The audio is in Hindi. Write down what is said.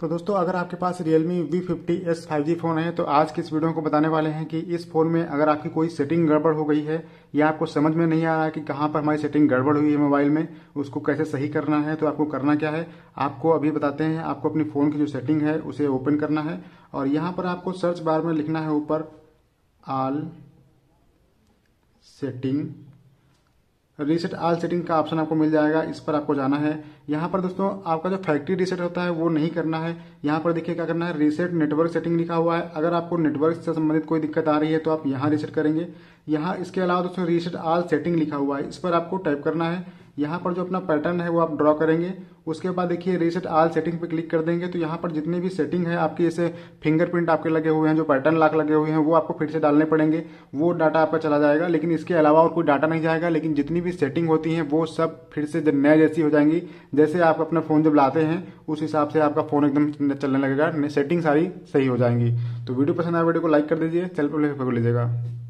तो दोस्तों अगर आपके पास Realme V50 S 5G phone है तो आज की इस वीडियो को बताने वाले हैं कि इस फ़ोन में अगर आपकी कोई सेटिंग गड़बड़ हो गई है या आपको समझ में नहीं आ रहा है कि कहाँ पर हमारी सेटिंग गड़बड़ हुई है मोबाइल में उसको कैसे सही करना है तो आपको करना क्या है आपको अभी बताते हैं आपको अपने फ़ोन की जो सेटिंग है उसे ओपन करना है और यहाँ पर आपको सर्च बार में लिखना है ऊपर all setting reset all setting का ऑप्शन आपको मिल जाएगा इस पर आपको जाना है यहाँ पर दोस्तों आपका जो फैक्ट्री रीसेट होता है वो नहीं करना है यहाँ पर देखिए क्या करना है रीसेट नेटवर्क सेटिंग लिखा हुआ है अगर आपको नेटवर्क से संबंधित कोई दिक्कत आ रही है तो आप यहाँ रीसेट करेंगे यहाँ इसके अलावा दोस्तों रीसेट आल सेटिंग लिखा हुआ है इस पर आपको टाइप करना है यहाँ पर जो अपना पैटर्न है वो आप ड्रॉ करेंगे उसके बाद देखिए रीसेट आल सेटिंग पे क्लिक कर देंगे तो यहाँ पर जितनी भी सेटिंग है आपकी जैसे फिंगरप्रिंट आपके लगे हुए हैं जो पैटर्न लाख लगे हुए हैं वो आपको फिर से डालने पड़ेंगे वो डाटा आपका चला जाएगा लेकिन इसके अलावा और कोई डाटा नहीं जाएगा लेकिन जितनी भी सेटिंग होती है वो सब फिर से नए जैसी हो जाएंगी जैसे आप अपना फ़ोन जब लाते हैं उस हिसाब से आपका फ़ोन एकदम चलने लगेगा सेटिंग सारी सही हो जाएंगी तो वीडियो पसंद आए वीडियो को लाइक कर दीजिए चल पर लीजिएगा